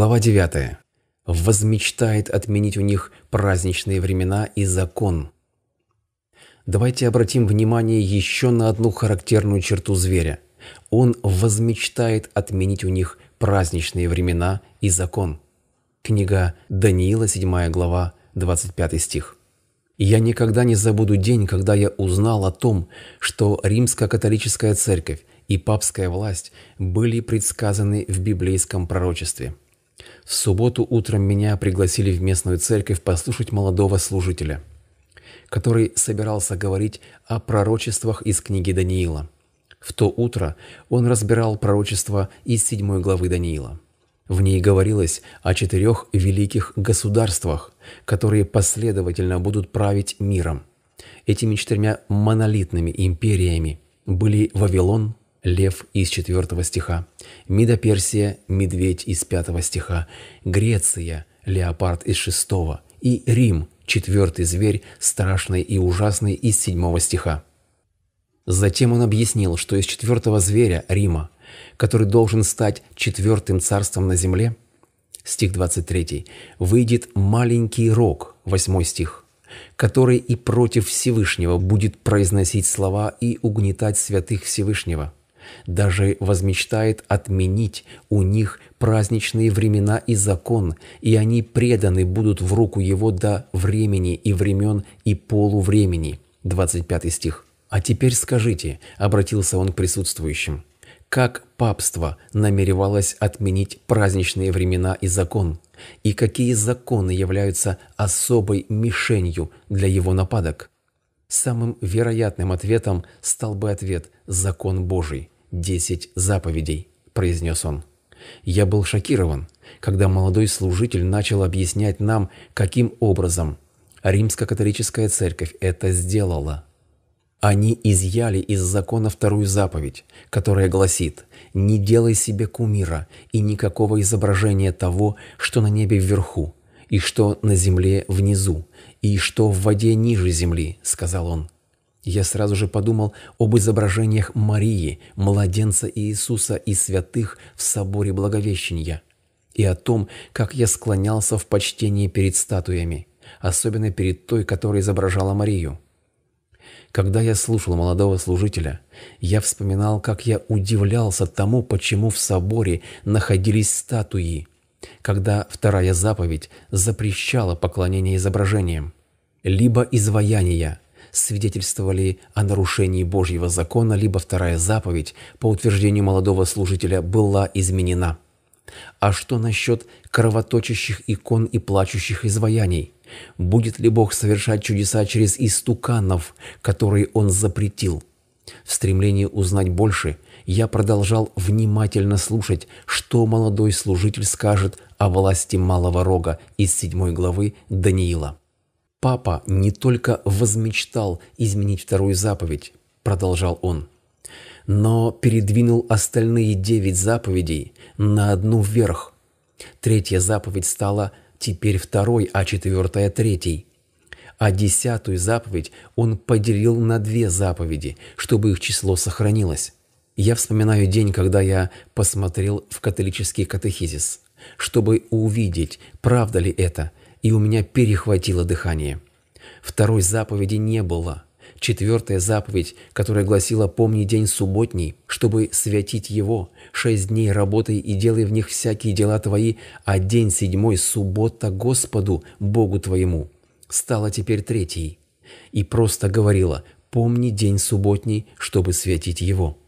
Глава 9. Возмечтает отменить у них праздничные времена и закон. Давайте обратим внимание еще на одну характерную черту зверя. Он возмечтает отменить у них праздничные времена и закон. Книга Даниила, 7 глава, 25 стих. Я никогда не забуду день, когда я узнал о том, что римско-католическая церковь и папская власть были предсказаны в библейском пророчестве – в субботу утром меня пригласили в местную церковь послушать молодого служителя, который собирался говорить о пророчествах из книги Даниила. В то утро он разбирал пророчество из седьмой главы Даниила. В ней говорилось о четырех великих государствах, которые последовательно будут править миром. Этими четырьмя монолитными империями были Вавилон, лев из 4 стиха, Мидо-Персия, медведь из 5 стиха, Греция, леопард из 6 и Рим, четвертый зверь, страшный и ужасный из 7 стиха. Затем он объяснил, что из четвертого зверя, Рима, который должен стать четвертым царством на земле, стих 23, выйдет маленький рог, 8 стих, который и против Всевышнего будет произносить слова и угнетать святых Всевышнего даже возмечтает отменить у них праздничные времена и закон, и они преданы будут в руку его до времени и времен и полувремени». 25 стих. «А теперь скажите», — обратился он к присутствующим, «как папство намеревалось отменить праздничные времена и закон, и какие законы являются особой мишенью для его нападок?» Самым вероятным ответом стал бы ответ «закон Божий», «Десять заповедей», – произнес он. Я был шокирован, когда молодой служитель начал объяснять нам, каким образом римско-католическая церковь это сделала. Они изъяли из закона вторую заповедь, которая гласит «Не делай себе кумира и никакого изображения того, что на небе вверху, и что на земле внизу, и что в воде ниже земли», — сказал он. Я сразу же подумал об изображениях Марии, младенца Иисуса и святых в соборе Благовещения, и о том, как я склонялся в почтении перед статуями, особенно перед той, которая изображала Марию. Когда я слушал молодого служителя, я вспоминал, как я удивлялся тому, почему в соборе находились статуи, когда вторая заповедь запрещала поклонение изображениям, либо изваяния, свидетельствовали о нарушении Божьего закона, либо вторая заповедь, по утверждению молодого служителя, была изменена. А что насчет кровоточащих икон и плачущих изваяний? Будет ли Бог совершать чудеса через истуканов, которые Он запретил? В стремлении узнать больше я продолжал внимательно слушать, что молодой служитель скажет о власти Малого Рога из седьмой главы Даниила. Папа не только возмечтал изменить вторую заповедь, продолжал он, но передвинул остальные девять заповедей на одну вверх. Третья заповедь стала теперь второй, а четвертая – третьей. А десятую заповедь он поделил на две заповеди, чтобы их число сохранилось. Я вспоминаю день, когда я посмотрел в католический катехизис, чтобы увидеть, правда ли это – и у меня перехватило дыхание. Второй заповеди не было. Четвертая заповедь, которая гласила «Помни день субботний, чтобы святить его, шесть дней работай и делай в них всякие дела твои, а день седьмой – суббота Господу, Богу твоему», стала теперь третьей. И просто говорила «Помни день субботний, чтобы святить его».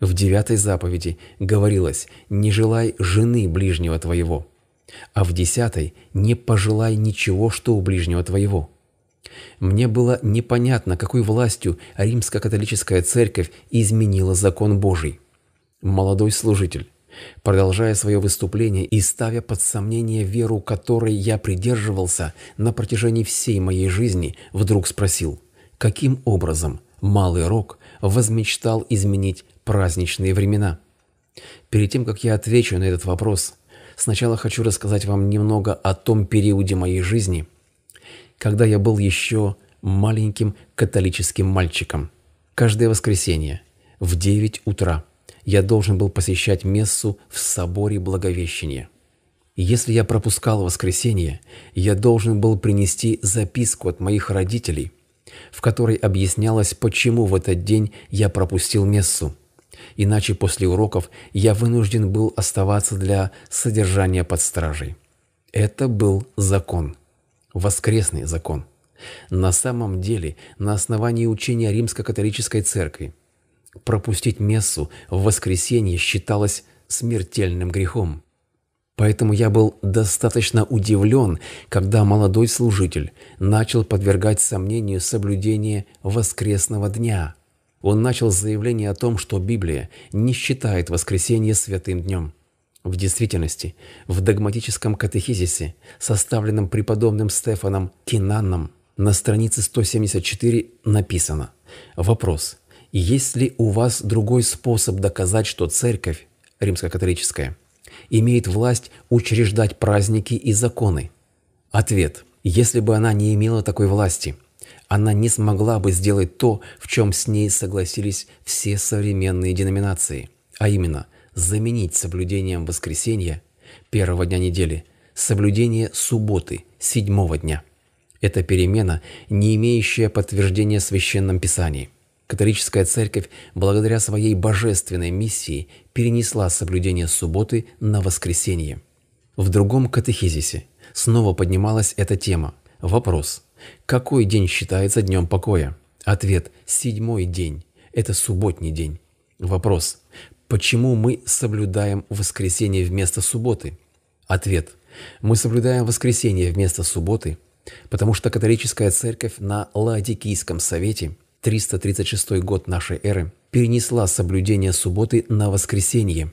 В девятой заповеди говорилось «Не желай жены ближнего твоего» а в десятой не пожелай ничего, что у ближнего твоего. Мне было непонятно, какой властью римско-католическая церковь изменила закон Божий. Молодой служитель, продолжая свое выступление и ставя под сомнение веру, которой я придерживался на протяжении всей моей жизни, вдруг спросил, каким образом Малый Рок возмечтал изменить праздничные времена? Перед тем, как я отвечу на этот вопрос – Сначала хочу рассказать вам немного о том периоде моей жизни, когда я был еще маленьким католическим мальчиком. Каждое воскресенье в 9 утра я должен был посещать мессу в соборе Благовещения. Если я пропускал воскресенье, я должен был принести записку от моих родителей, в которой объяснялось, почему в этот день я пропустил мессу иначе после уроков я вынужден был оставаться для содержания под стражей. Это был закон. Воскресный закон. На самом деле, на основании учения Римско-католической церкви, пропустить мессу в воскресенье считалось смертельным грехом. Поэтому я был достаточно удивлен, когда молодой служитель начал подвергать сомнению соблюдение воскресного дня – он начал заявление о том, что Библия не считает воскресенье святым днем. В действительности, в догматическом катехизисе, составленном преподобным Стефаном Кинанном, на странице 174 написано «Вопрос. Есть ли у вас другой способ доказать, что церковь, римско-католическая, имеет власть учреждать праздники и законы?» Ответ. Если бы она не имела такой власти – она не смогла бы сделать то, в чем с ней согласились все современные деноминации, а именно заменить соблюдением воскресенья первого дня недели соблюдение субботы седьмого дня. Это перемена, не имеющая подтверждения в Священном Писании. Католическая Церковь, благодаря своей божественной миссии, перенесла соблюдение субботы на воскресенье. В другом катехизисе снова поднималась эта тема – вопрос – какой день считается днем покоя? Ответ – седьмой день. Это субботний день. Вопрос – почему мы соблюдаем воскресенье вместо субботы? Ответ – мы соблюдаем воскресенье вместо субботы, потому что католическая церковь на Лаодикийском совете 336 год нашей эры перенесла соблюдение субботы на воскресенье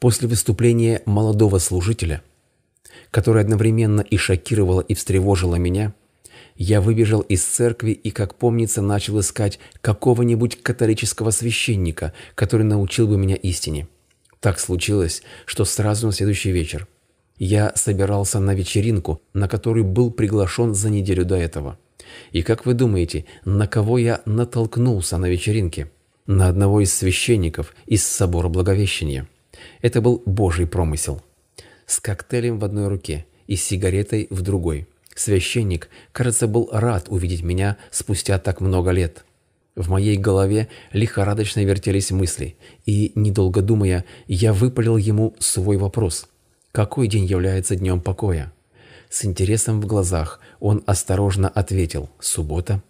после выступления молодого служителя, которое одновременно и шокировало и встревожило меня – я выбежал из церкви и, как помнится, начал искать какого-нибудь католического священника, который научил бы меня истине. Так случилось, что сразу на следующий вечер я собирался на вечеринку, на которую был приглашен за неделю до этого. И как вы думаете, на кого я натолкнулся на вечеринке? На одного из священников из собора Благовещения. Это был Божий промысел. С коктейлем в одной руке и сигаретой в другой – Священник, кажется, был рад увидеть меня спустя так много лет. В моей голове лихорадочно вертелись мысли, и, недолго думая, я выпалил ему свой вопрос. «Какой день является днем покоя?» С интересом в глазах он осторожно ответил «Суббота».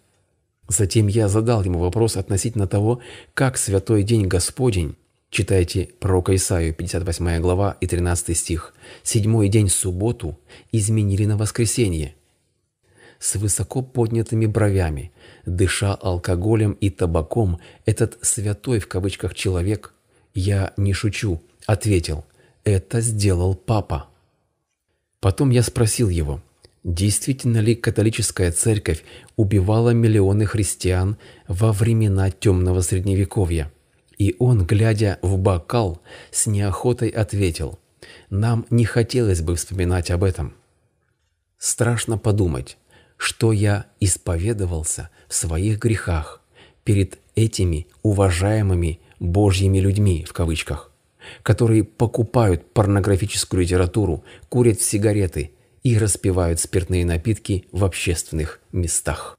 Затем я задал ему вопрос относительно того, как святой день Господень Читайте пророка Исаию, 58 глава и 13 стих. «Седьмой день субботу изменили на воскресенье». С высоко поднятыми бровями, дыша алкоголем и табаком, этот «святой» в кавычках человек, я не шучу, ответил, «Это сделал папа». Потом я спросил его, действительно ли католическая церковь убивала миллионы христиан во времена темного средневековья. И он, глядя в бокал, с неохотой ответил, «Нам не хотелось бы вспоминать об этом». Страшно подумать, что я исповедовался в своих грехах перед этими уважаемыми «божьими людьми» в кавычках, которые покупают порнографическую литературу, курят сигареты и распивают спиртные напитки в общественных местах.